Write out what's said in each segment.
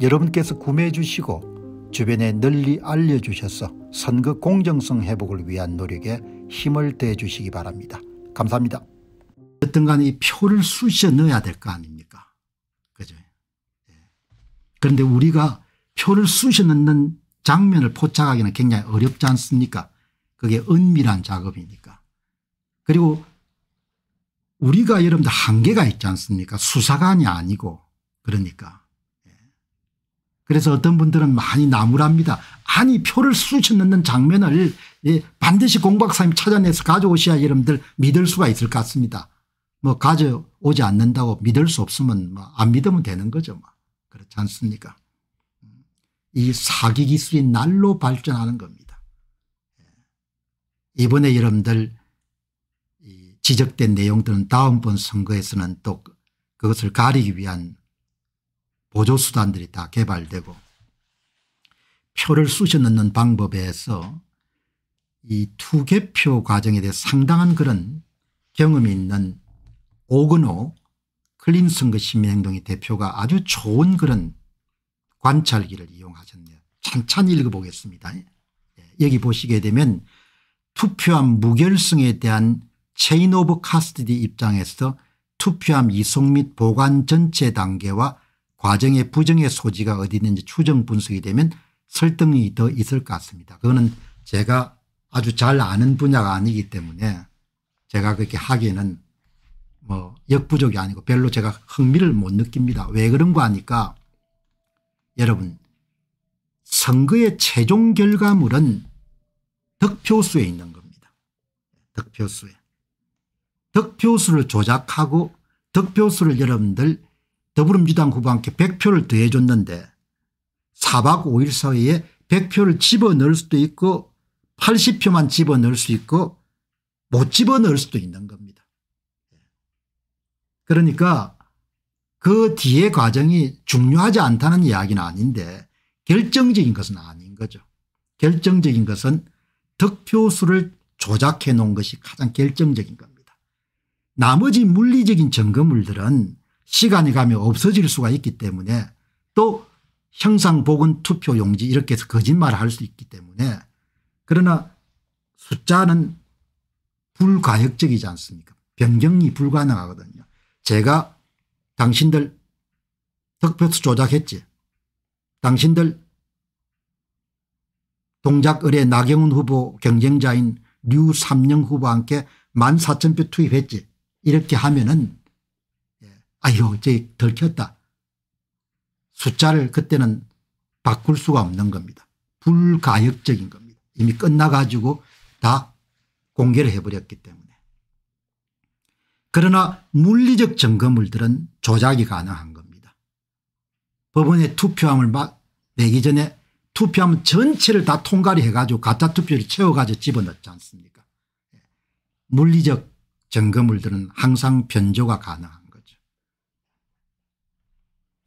여러분께서 구매해 주시고 주변에 널리 알려주셔서 선거 공정성 회복을 위한 노력에 힘을 대 주시기 바랍니다. 감사합니다. 어떤 간에 이 표를 쑤셔 넣어야 될 거 아닙니까? 그죠? 예. 그런데 우리가 표를 쑤셔 넣는 장면을 포착하기는 굉장히 어렵지 않습니까? 그게 은밀한 작업이니까. 그리고 우리가 여러분들 한계가 있지 않습니까? 수사관이 아니고 그러니까. 그래서 어떤 분들은 많이 나무랍니다. 아니 표를 수치 넣는 장면을 예, 반드시 공박사님 찾아내서 가져오셔야 여러분들 믿을 수가 있을 것 같습니다. 뭐 가져오지 않는다고 믿을 수 없으면 뭐안 믿으면 되는 거죠. 뭐. 그렇지 않습니까 이 사기 기술이 날로 발전하는 겁니다. 예. 이번에 여러분들 지적된 내용들은 다음번 선거에서는 또 그것을 가리기 위한 보조수단들이 다 개발되고 표를 쑤셔 넣는 방법에서 이 투개표 과정에 대해 상당한 그런 경험이 있는 오근호 클린 선거 시민행동의 대표가 아주 좋은 그런 관찰기를 이용하셨네요. 찬찬히 읽어보겠습니다. 예, 여기 보시게 되면 투표함 무결성에 대한 체인 오브 카스티디 입장에서 투표함 이송 및 보관 전체 단계와 과정의 부정의 소지가 어디 있는지 추정 분석이 되면 설득이 더 있을 것 같습니다. 그거는 제가 아주 잘 아는 분야가 아니기 때문에 제가 그렇게 하기에는 뭐 역부족이 아니고 별로 제가 흥미를 못 느낍니다. 왜 그런가 하니까 여러분 선거의 최종 결과물은 득표수에 있는 겁니다. 득표수에. 득표수를 조작하고 득표수를 여러분들 더불어민주당 후보한테 100표를 더해줬는데 4박 5일 사이에 100표를 집어넣을 수도 있고 80표만 집어넣을 수 있고 못 집어넣을 수도 있는 겁니다. 그러니까 그 뒤에 과정이 중요하지 않다는 이야기는 아닌데 결정적인 것은 아닌 거죠. 결정적인 것은 득표수를 조작해 놓은 것이 가장 결정적인 겁니다. 나머지 물리적인 점검물들은 시간이 가면 없어질 수가 있기 때문에 또 형상복원 투표용지 이렇게 해서 거짓말을 할 수 있기 때문에 그러나 숫자는 불가역적이지 않습니까 변경이 불가능하거든요. 제가 당신들 득표수 조작했지 당신들 동작 의뢰 나경원 후보 경쟁자인 류 삼령 후보와 함께 14,000표 투입했지 이렇게 하면은 아유 저제 덜켰다. 숫자를 그때는 바꿀 수가 없는 겁니다. 불가역적인 겁니다. 이미 끝나가지고 다 공개를 해버렸기 때문에. 그러나 물리적 점검물들은 조작이 가능한 겁니다. 법원에 투표함을 막 내기 전에 투표함 전체를 다 통과를 해가지고 가짜 투표를 채워가지고 집어넣지 않습니까 예. 물리적 점검물들은 항상 변조가 가능합니다.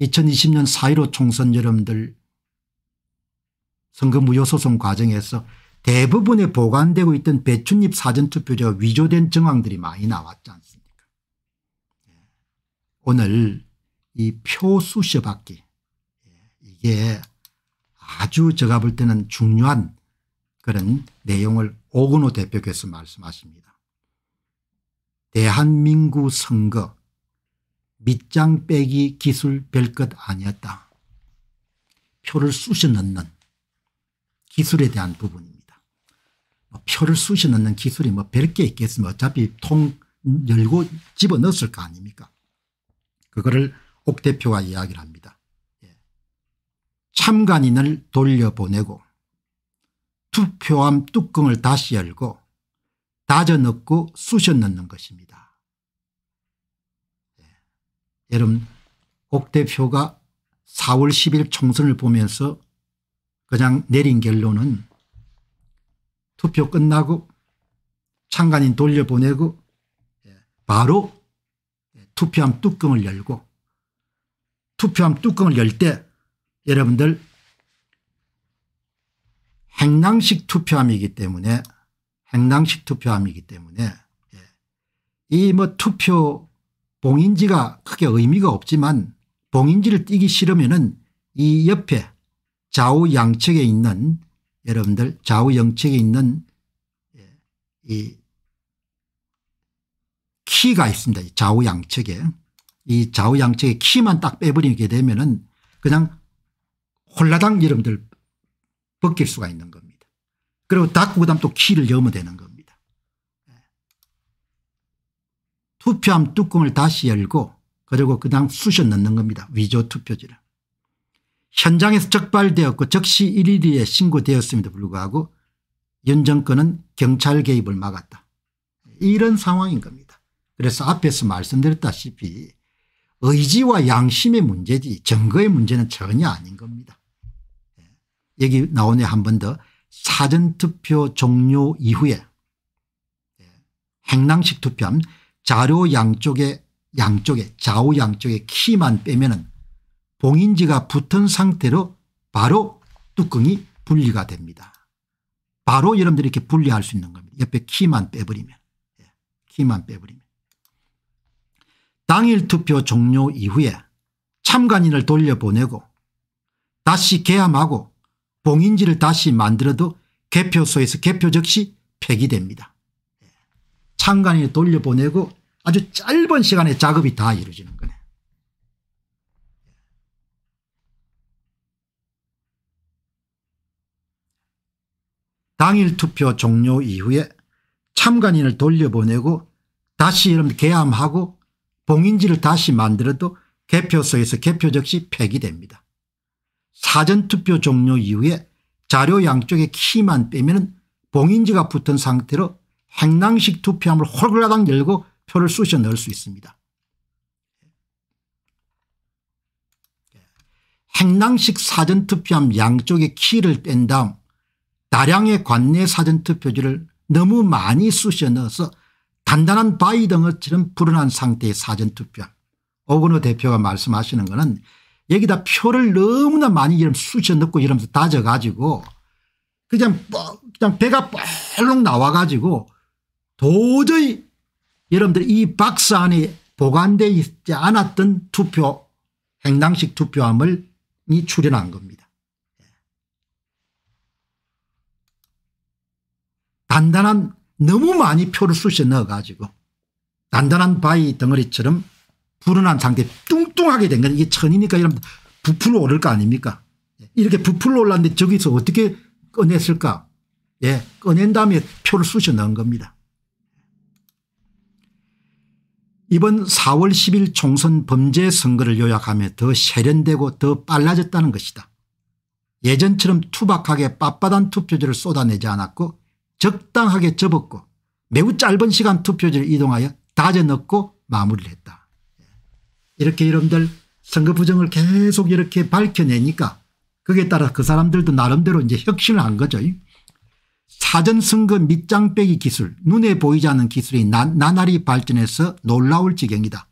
2020년 4.15 총선 여러분들 선거 무효소송 과정에서 대부분의 보관되고 있던 배춧잎 사전투표자 위조된 정황들이 많이 나왔지 않습니까 예. 오늘 이 표수 셔받기 예, 이게 아주 제가 볼 때는 중요한 그런 내용을 오근호 대표께서 말씀하십니다. 대한민국 선거 밑장 빼기 기술 별 것 아니었다. 표를 쑤셔 넣는 기술에 대한 부분입니다. 뭐 표를 쑤셔 넣는 기술이 뭐별게 있겠으면 어차피 통 열고 집어 넣었을 거 아닙니까? 그거를 옥 대표가 이야기를 합니다. 예. 참관인을 돌려보내고 투표함 뚜껑을 다시 열고 다져 넣고 쑤셔 넣는 것입니다. 여러분 옥 대표가 4월 10일 총선을 보면서 그냥 내린 결론은 투표 끝나고 창간인 돌려보내고 예, 바로 투표함 뚜껑을 열고 투표함 뚜껑을 열 때 여러분들 행랑식 투표함이기 때문에 행랑식 투표함이기 때문에 예, 이뭐 투표 봉인지가 크게 의미가 없지만 봉인지를 띄기 싫으면 은이 옆에 좌우 양측에 있는 여러분들 좌우 양측에 있는 예, 이 키가 있습니다. 좌우 양측에. 이 좌우 양측에 키만 딱 빼버리게 되면 은 그냥 홀라당 여러분들 벗길 수가 있는 겁니다. 그리고 닫고 그 다음 또 키를 여면 되는 겁니다. 투표함 뚜껑을 다시 열고 그리고 그냥 쑤셔 넣는 겁니다. 위조 투표지를. 현장에서 적발되었고 즉시 1일이에 신고되었음에도 불구하고 윤 정권은 경찰 개입을 막았다. 이런 상황인 겁니다. 그래서 앞에서 말씀드렸다시피 의지와 양심의 문제지 증거의 문제는 전혀 아닌 겁니다. 예. 여기 나오네 한 번 더 사전투표 종료 이후에 예. 행랑식 투표함 자료 양쪽에 양쪽에 좌우 양쪽에 키만 빼면은 봉인지가 붙은 상태로 바로 뚜껑이 분리가 됩니다. 바로 여러분들이 이렇게 분리할 수 있는 겁니다. 옆에 키만 빼버리면. 예, 키만 빼버리면. 당일 투표 종료 이후에 참관인을 돌려보내고 다시 개함하고 봉인지를 다시 만들어도 개표소에서 개표 즉시 폐기됩니다. 예, 참관인을 돌려보내고 아주 짧은 시간에 작업이 다 이루어지는 거네요 당일 투표 종료 이후에 참관인을 돌려보내고 다시 여러분 개함하고 봉인지를 다시 만들어도 개표소에서 개표 즉시 폐기됩니다. 사전투표 종료 이후에 자료 양쪽에 키만 빼면 봉인지가 붙은 상태로 행랑식 투표함을 홀글라당 열고 표를 쑤셔 넣을 수 있습니다. 행당식 사전투표함 양쪽에 키를 뺀 다음 다량의 관내 사전투표지를 너무 많이 쑤셔 넣어서 단단한 바위 등처럼 불어난 상태의 사전투표 오근호 대표가 말씀하시는 것은 여기다 표를 너무나 많이 쑤셔 넣고 이러면서 다져가지고 그냥 뻑 그냥 배가 뻘록 나와가지고 도저히 여러분들 이 박스 안에 보관되어 있지 않았던 투표 행당식 투표함을 이 출연한 겁니다. 단단한 너무 많이 표를 쑤셔 넣어가지고 단단한 바위 덩어리처럼 불어난 상태 뚱뚱하게 된 건 이게 천이니까 여러분 부풀어 오를 거 아닙니까 이렇게 부풀어 올랐는데 저기서 어떻게 꺼냈을까 예, 꺼낸 다음에 표를 쑤셔 넣은 겁니다. 이번 4월 10일 총선 범죄 선거를 요약하며 더 세련되고 더 빨라졌다는 것이다. 예전처럼 투박하게 빳빳한 투표지를 쏟아내지 않았고 적당하게 접었고 매우 짧은 시간 투표지를 이동하여 다져넣고 마무리를 했다. 이렇게 여러분들 선거 부정을 계속 이렇게 밝혀내니까 그에 따라 그 사람들도 나름대로 이제 혁신을 한 거죠. 사전승거 밑장 빼기 기술 눈에 보이지 않는 기술이 나, 나날이 발전해서 놀라울 지경이다.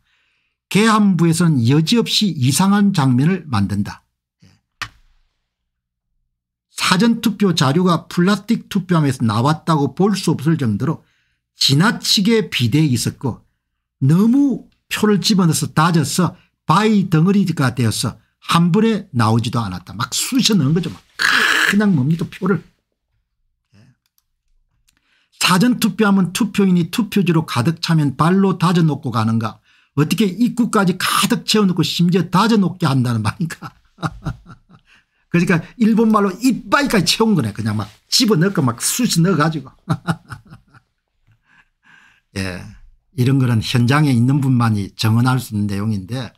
개함부에서는 여지없이 이상한 장면을 만든다. 사전투표 자료가 플라스틱 투표함에서 나왔다고 볼 수 없을 정도로 지나치게 비대해 있었고 너무 표를 집어넣어서 다져서 바위 덩어리가 되어서 한 번에 나오지도 않았다. 막 쑤셔 넣은 거죠. 막 그냥 뭡니까 표를. 사전투표하면 투표인이 투표지로 가득 차면 발로 다져놓고 가는가 어떻게 입구까지 가득 채워놓고 심지어 다져놓게 한다는 말인가 그러니까 일본말로 이빨까지 채운 거네 그냥 막 집어넣고 막 쑤시 넣어가지고 예, 이런 거는 현장에 있는 분만이 정언할 수 있는 내용인데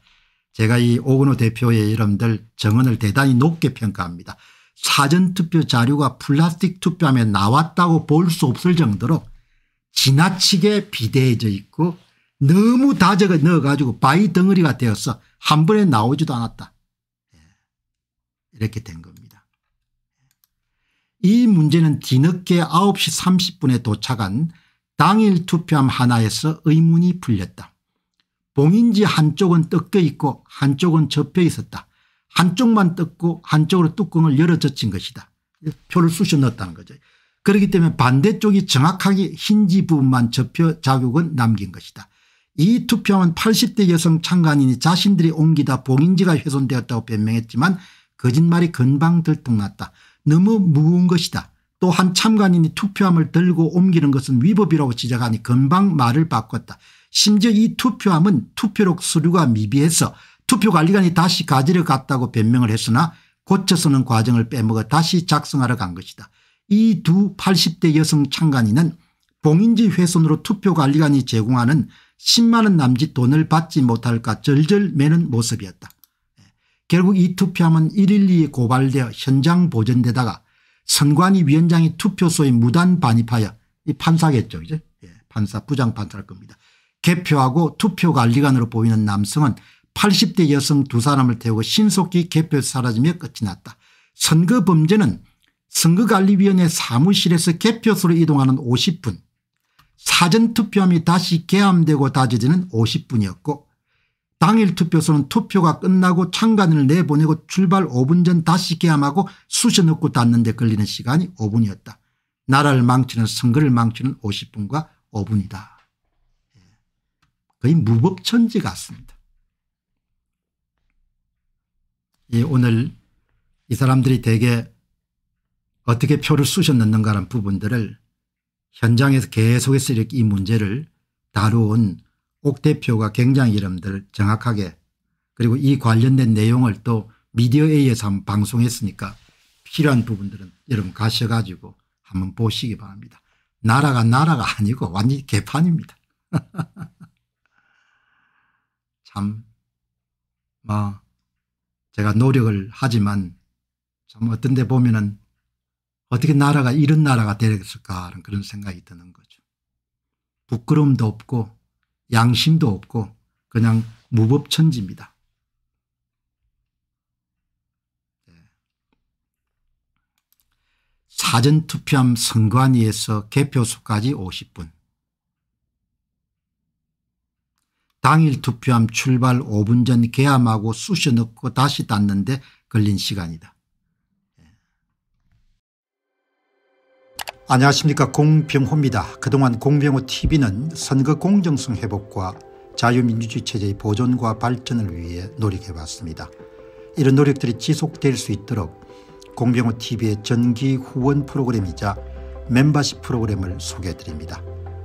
제가 이 오근호 대표의 여러분들 정언을 대단히 높게 평가합니다. 사전투표 자료가 플라스틱 투표함에 나왔다고 볼 수 없을 정도로 지나치게 비대해져 있고 너무 다져가 넣어가지고 바위 덩어리가 되어서 한 번에 나오지도 않았다. 예. 이렇게 된 겁니다. 예. 이 문제는 뒤늦게 9시 30분에 도착한 당일 투표함 하나에서 의문이 풀렸다. 봉인지 한쪽은 뜯겨 있고 한쪽은 접혀 있었다. 한쪽만 뜯고 한쪽으로 뚜껑을 열어 젖힌 것이다. 표를 쑤셔 넣었다는 거죠. 그렇기 때문에 반대쪽이 정확하게 힌지 부분만 접혀 자국은 남긴 것이다. 이 투표함은 80대 여성 참관인이 자신들이 옮기다 봉인지가 훼손되었다고 변명했지만 거짓말이 금방 들통났다. 너무 무거운 것이다. 또 한 참관인이 투표함을 들고 옮기는 것은 위법이라고 지적하니 금방 말을 바꿨다. 심지어 이 투표함은 투표록 수류가 미비해서 투표관리관이 다시 가지러 갔다고 변명을 했으나 고쳐 서는 과정을 빼먹어 다시 작성하러 간 것이다. 이 두 80대 여성 창간이는 봉인지 훼손으로 투표관리관이 제공하는 10만 원 남짓 돈을 받지 못할까 절절 매는 모습이었다. 예. 결국 이 투표함은 112에 고발되어 현장 보존되다가 선관위 위원장이 투표소에 무단 반입하여 이 판사겠죠. 그죠? 예, 판사 부장판사일 겁니다. 개표하고 투표관리관으로 보이는 남성은 80대 여성 두 사람을 태우고 신속히 개표에서 사라지며 끝이 났다. 선거 범죄는 선거관리위원회 사무실에서 개표소로 이동하는 50분 사전투표함이 다시 개함되고 다져지는 50분이었고 당일 투표소는 투표가 끝나고 창간을 내보내고 출발 5분 전 다시 개함하고 수시 넣고 닫는 데 걸리는 시간이 5분이었다. 나라를 망치는 선거를 망치는 50분과 5분이다. 예. 거의 무법천지 같습니다. 이 오늘 이 사람들이 대개 어떻게 표를 쑤셔 넣는가라는 부분들을 현장에서 계속해서 이렇게 이 문제를 다루온 옥 대표가 굉장히 이름들 정확하게 그리고 이 관련된 내용을 또 미디어에 의해서 한번 방송했으니까 필요한 부분들은 여러분 가셔가지고 한번 보시기 바랍니다. 나라가 나라가 아니고 완전히 개판입니다. 참, 뭐, 제가 노력을 하지만 참 어떤 데 보면은 어떻게 나라가 이런 나라가 되었을까 하는 그런 생각이 드는 거죠. 부끄러움도 없고 양심도 없고 그냥 무법천지입니다. 네. 사전투표함 선관위에서 개표소까지 50분. 당일 투표함 출발 5분 전 개함하고 쑤셔 넣고 다시 닫는데 걸린 시간이다. 예. 안녕하십니까 공병호입니다. 그동안 공병호TV는 선거 공정성 회복과 자유민주주의 체제의 보존과 발전을 위해 노력해왔습니다. 이런 노력들이 지속될 수 있도록 공병호TV의 전기 후원 프로그램이자 멤버십 프로그램을 소개해드립니다.